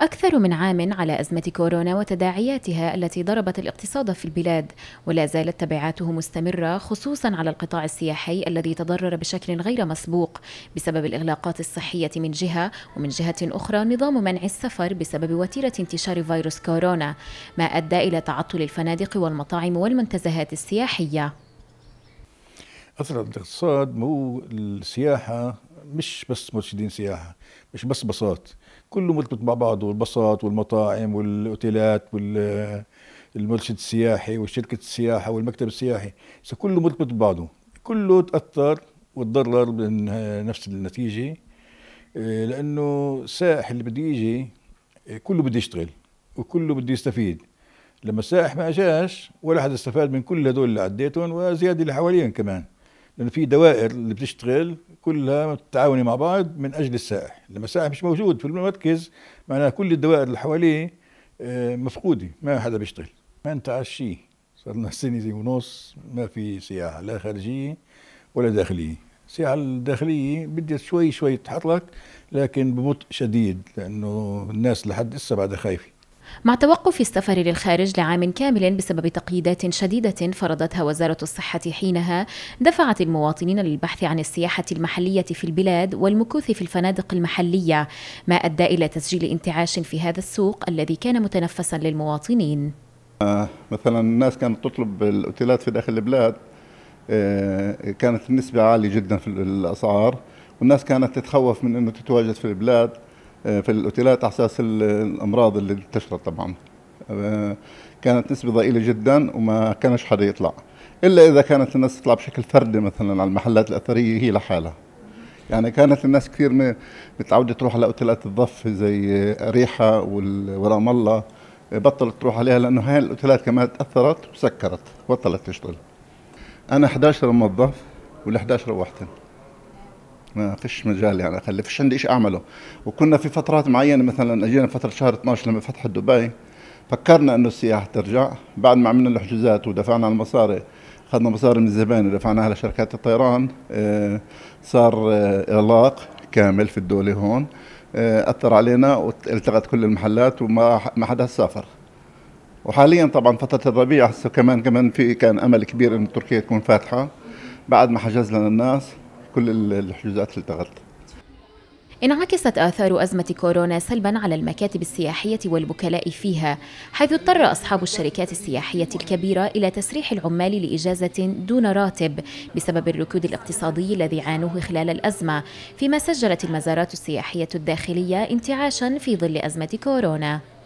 أكثر من عام على أزمة كورونا وتداعياتها التي ضربت الاقتصاد في البلاد ولا زالت تبعاته مستمرة خصوصا على القطاع السياحي الذي تضرر بشكل غير مسبوق بسبب الإغلاقات الصحية من جهة ومن جهة أخرى نظام منع السفر بسبب وتيرة انتشار فيروس كورونا ما أدى إلى تعطل الفنادق والمطاعم والمنتزهات السياحية أثر الاقتصاد مو السياحة مش بس مرشدين سياحه مش بس باصات كله مرتبط مع بعضه والباصات والمطاعم والاوتيلات وال المرشد السياحي وشركة السياحة والمكتب السياحي كله مرتبط ببعضه كله تأثر وتضرر من نفس النتيجة آه، لأنه السائح اللي بده يجي آه، كله بده يشتغل وكله بده يستفيد لما السائح ما اجاش ولا حدا استفاد من كل هدول اللي عديتهم وزياده اللي حواليهم كمان لانه في دوائر اللي بتشتغل كلها متعاونه مع بعض من اجل السائح لما السائح مش موجود في المركز معناها كل الدوائر اللي حواليه آه، مفقوده ما حدا بيشتغل ما نتعشيه صار لنا سنه ونص ما في سياحه لا خارجيه ولا داخليه السياحة الداخلية بدها شوي شوي تحط لك لكن ببطء شديد لأنه الناس لحد إسا بعدها خايفة مع توقف السفر للخارج لعام كامل بسبب تقييدات شديدة فرضتها وزارة الصحة حينها دفعت المواطنين للبحث عن السياحة المحلية في البلاد والمكوث في الفنادق المحلية ما أدى إلى تسجيل انتعاش في هذا السوق الذي كان متنفسا للمواطنين آه، مثلا الناس كانت تطلب الأوتيلات في داخل البلاد آه، كانت النسبة عالية جدا في الأسعار والناس كانت تتخوف من أنه تتواجد في البلاد آه، في الاوتيلات على اساس الامراض اللي انتشرت طبعا آه، كانت نسبه ضئيله جدا وما كانش حدا يطلع الا اذا كانت الناس تطلع بشكل فردي مثلا على المحلات الاثريه هي لحالها يعني كانت الناس كثير متعوده تروح على اوتيلات الضفه زي ريحه ورام الله بطلت تروح عليها لانه هاي الاوتيلات كمان تاثرت وسكرت بطلت تشتغل انا 11 موظف وال11 روحتن ما فيش مجال يعني اخلي فيش عندي شيء اعمله وكنا في فترات معينه مثلا اجينا فتره شهر 12 لما فتحت دبي فكرنا انه السياحه ترجع بعد ما عملنا الحجوزات ودفعنا المصاري اخذنا مصاري من الزبائن ودفعناها لشركات الطيران آه، صار آه، اغلاق كامل في الدوله هون آه، اثر علينا والتغت كل المحلات وما ما حدا سافر وحاليا طبعا فتره الربيع هسه كمان كمان في كان امل كبير انه تركيا تكون فاتحه بعد ما حجز لنا الناس كل الحجوزات التغت انعكست آثار أزمة كورونا سلبا على المكاتب السياحية والوكلاء فيها حيث اضطر أصحاب الشركات السياحية الكبيرة إلى تسريح العمال لإجازة دون راتب بسبب الركود الاقتصادي الذي عانوه خلال الأزمة فيما سجلت المزارات السياحية الداخلية انتعاشا في ظل أزمة كورونا